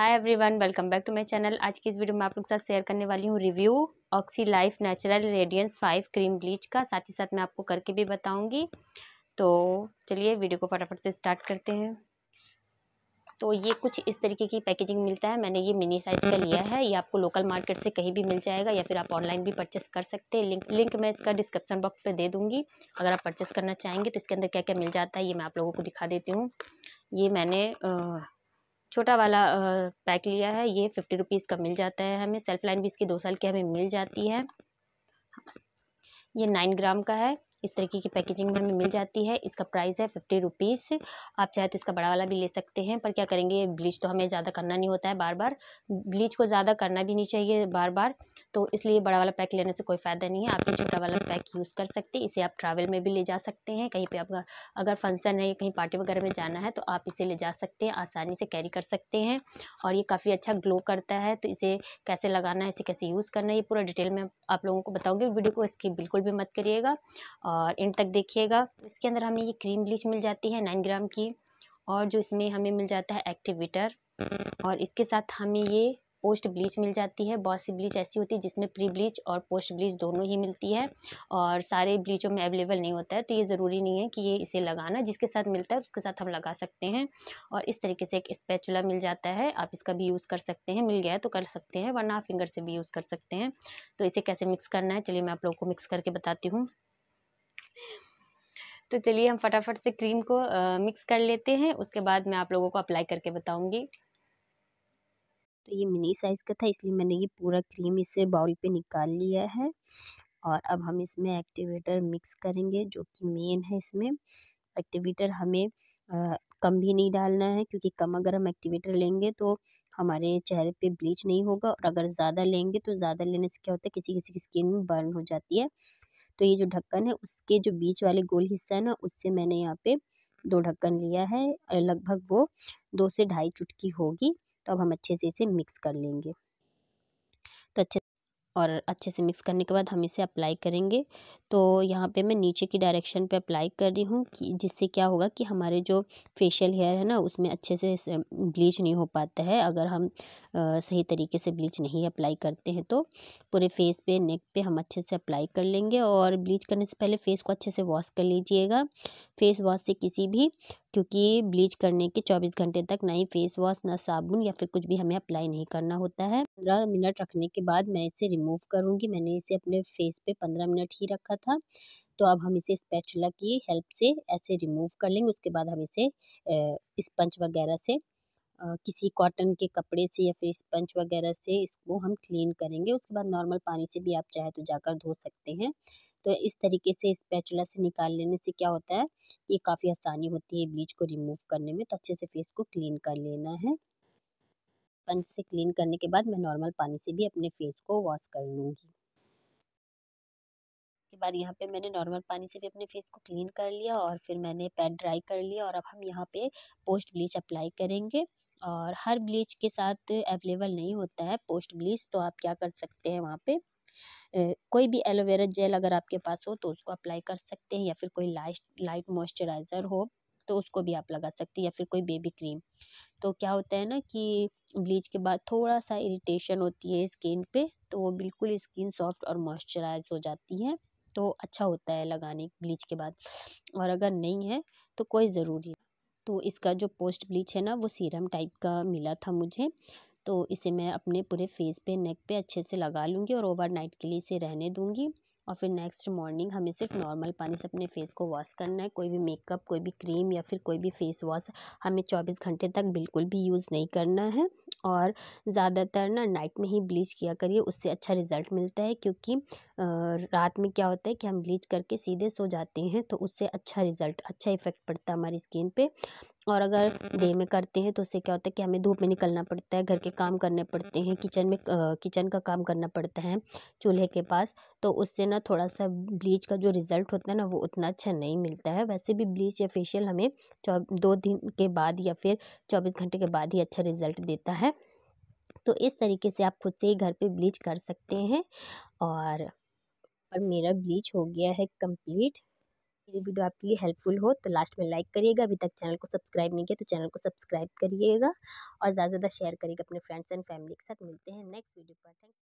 hi everyone welcome back to my channel आज की इस वीडियो में आप लोग के साथ शेयर करने वाली हूँ review Oxylife natural radiance five cream bleach का साथ ही साथ मैं आपको करके भी बताऊँगी तो चलिए वीडियो को फटाफट से स्टार्ट करते हैं तो ये कुछ इस तरीके की पैकेजिंग मिलता है मैंने ये मिनी साइज का लिया है ये आपको लोकल मार्केट से कहीं भी मिल जाएगा या फिर आप ऑनलाइन भी परचेस कर सकते हैं लिंक लिंक मैं इसका डिस्क्रिप्शन बॉक्स पे दे दूँगी अगर आप परचेस करना चाहेंगे तो इसके अंदर क्या क्या मिल जाता है ये मैं आप लोगों को दिखा देती हूँ ये मैंने छोटा वाला पैक लिया है ये फिफ्टी रुपीज़ का मिल जाता है हमें सेल्फ लाइन भी इसकी दो साल की हमें मिल जाती है ये नाइन ग्राम का है इस तरीके की पैकेजिंग में हमें मिल जाती है इसका प्राइस है फिफ्टी रुपीज़ आप चाहे तो इसका बड़ा वाला भी ले सकते हैं पर क्या करेंगे ब्लीच तो हमें ज़्यादा करना नहीं होता है बार बार ब्लीच को ज़्यादा करना भी नहीं चाहिए बार बार तो इसलिए बड़ा वाला पैक लेने से कोई फ़ायदा नहीं है आप छोटा वाला पैक यूज़ कर सकते हैं इसे आप ट्रैवल में भी ले जा सकते हैं कहीं पर आपका अगर फंक्शन है या कहीं पार्टी वगैरह में जाना है तो आप इसे ले जा सकते हैं आसानी से कैरी कर सकते हैं और ये काफ़ी अच्छा ग्लो करता है तो इसे कैसे लगाना है इसे कैसे यूज़ करना है ये पूरा डिटेल में आप लोगों को बताऊँगी वीडियो को इसकी बिल्कुल भी मत करिएगा और एंड तक देखिएगा इसके अंदर हमें ये क्रीम ब्लीच मिल जाती है नाइन ग्राम की और जो इसमें हमें मिल जाता है एक्टिवेटर और इसके साथ हमें ये पोस्ट ब्लीच मिल जाती है बहुत सी ब्लीच ऐसी होती है जिसमें प्री ब्लीच और पोस्ट ब्लीच दोनों ही मिलती है और सारे ब्लीचों में अवेलेबल नहीं होता है तो ये ज़रूरी नहीं है कि ये इसे लगाना जिसके साथ मिलता है उसके साथ हम लगा सकते हैं और इस तरीके से एक स्पैचुला मिल जाता है आप इसका भी यूज़ कर सकते हैं मिल गया है तो कर सकते हैं वरना फिंगर से भी यूज़ कर सकते हैं तो इसे कैसे मिक्स करना है चलिए मैं आप लोगों को मिक्स करके बताती हूँ तो चलिए हम फटाफट से क्रीम को आ, मिक्स कर लेते हैं उसके बाद मैं आप लोगों को अप्लाई करके बताऊंगी तो ये मिनी साइज़ का था इसलिए मैंने ये पूरा क्रीम इसे बाउल पे निकाल लिया है और अब हम इसमें एक्टिवेटर मिक्स करेंगे जो कि मेन है इसमें एक्टिवेटर हमें आ, कम भी नहीं डालना है क्योंकि कम अगर हम एक्टिवेटर लेंगे तो हमारे चेहरे पे ब्लीच नहीं होगा और अगर ज़्यादा लेंगे तो ज़्यादा लेने से क्या होता है किसी किसी की स्किन में बर्न हो जाती है तो ये जो ढक्कन है उसके जो बीच वाले गोल हिस्सा है ना उससे मैंने यहाँ पे दो ढक्कन लिया है लगभग वो दो से ढाई चुटकी होगी तो अब हम अच्छे से इसे मिक्स कर लेंगे तो अच्छे और अच्छे से मिक्स करने के बाद हम इसे अप्लाई करेंगे तो यहाँ पे मैं नीचे की डायरेक्शन पे अप्लाई कर रही हूँ कि जिससे क्या होगा कि हमारे जो फेशियल हेयर है ना उसमें अच्छे से ब्लीच नहीं हो पाता है अगर हम आ, सही तरीके से ब्लीच नहीं अप्लाई करते हैं तो पूरे फेस पे नेक पे हम अच्छे से अप्लाई कर लेंगे और ब्लीच करने से पहले फेस को अच्छे से वॉश कर लीजिएगा फेस वॉश से किसी भी क्योंकि ब्लीच करने के 24 घंटे तक ना ही फेस वॉश ना साबुन या फिर कुछ भी हमें अप्लाई नहीं करना होता है पंद्रह मिनट रखने के बाद मैं इसे रिमूव करूँगी मैंने इसे अपने फेस पे पंद्रह मिनट ही रखा था तो अब हम इसे स्पैचुला की हेल्प से ऐसे रिमूव कर लेंगे उसके बाद हम इसे स्पंज वगैरह से किसी कॉटन के कपड़े से या फिर स्पंज वगैरह से इसको हम क्लीन करेंगे उसके बाद नॉर्मल पानी से भी आप चाहे तो जाकर धो सकते हैं तो इस तरीके से स्पैचुला से निकाल लेने से क्या होता है कि काफ़ी आसानी होती है ब्लीच को रिमूव करने में तो अच्छे से फेस को क्लीन कर लेना है स्पंज से क्लीन करने के बाद मैं नॉर्मल पानी से भी अपने फेस को वॉश कर लूँगी के बाद यहाँ पे मैंने नॉर्मल पानी से भी अपने फेस को क्लीन कर लिया और फिर मैंने पैड ड्राई कर लिया और अब हम यहाँ पे पोस्ट ब्लीच अप्लाई करेंगे और हर ब्लीच के साथ अवेलेबल नहीं होता है पोस्ट ब्लीच तो आप क्या कर सकते हैं वहाँ पे कोई भी एलोवेरा जेल अगर आपके पास हो तो उसको अप्लाई कर सकते हैं या फिर कोई लाइट लाइट मॉइस्चराइज़र हो तो उसको भी आप लगा सकते हैं या फिर कोई बेबी क्रीम तो क्या होता है ना कि ब्लीच के बाद थोड़ा सा इरिटेशन होती है स्किन पे तो वो बिल्कुल स्किन सॉफ्ट और मॉइस्चराइज हो जाती है तो अच्छा होता है लगाने ब्लीच के बाद और अगर नहीं है तो कोई ज़रूरी तो इसका जो पोस्ट ब्लीच है ना वो सीरम टाइप का मिला था मुझे तो इसे मैं अपने पूरे फेस पे नेक पे अच्छे से लगा लूँगी और ओवरनाइट के लिए इसे रहने दूँगी और फिर नेक्स्ट मॉर्निंग हमें सिर्फ नॉर्मल पानी से अपने फेस को वॉश करना है कोई भी मेकअप कोई भी क्रीम या फिर कोई भी फेस वॉश हमें चौबीस घंटे तक बिल्कुल भी यूज़ नहीं करना है और ज़्यादातर ना नाइट में ही ब्लीच किया करिए उससे अच्छा रिज़ल्ट मिलता है क्योंकि रात में क्या होता है कि हम ब्लीच करके सीधे सो जाते हैं तो उससे अच्छा रिज़ल्ट अच्छा इफ़ेक्ट पड़ता है हमारी स्किन पर और अगर डे में करते हैं तो उससे क्या होता है कि हमें धूप में निकलना पड़ता है घर के काम करने पड़ते हैं किचन में किचन का काम करना पड़ता है चूल्हे के पास तो उससे ना थोड़ा सा ब्लीच का जो रिज़ल्ट होता है ना वो उतना अच्छा नहीं मिलता है वैसे भी ब्लीच या फेशियल हमें दो दिन के बाद या फिर चौबीस घंटे के बाद ही अच्छा रिज़ल्ट देता है तो इस तरीके से आप खुद से ही घर पर ब्लीच कर सकते हैं और और मेरा ब्लीच हो गया है कंप्लीट वीडियो आपके लिए हेल्पफुल हो तो लास्ट में लाइक करिएगा अभी तक चैनल को सब्सक्राइब नहीं किया तो चैनल को सब्सक्राइब करिएगा और ज़्यादा से ज़्यादा शेयर करिएगा अपने फ्रेंड्स एंड फैमिली के साथ मिलते हैं नेक्स्ट वीडियो पर थैंक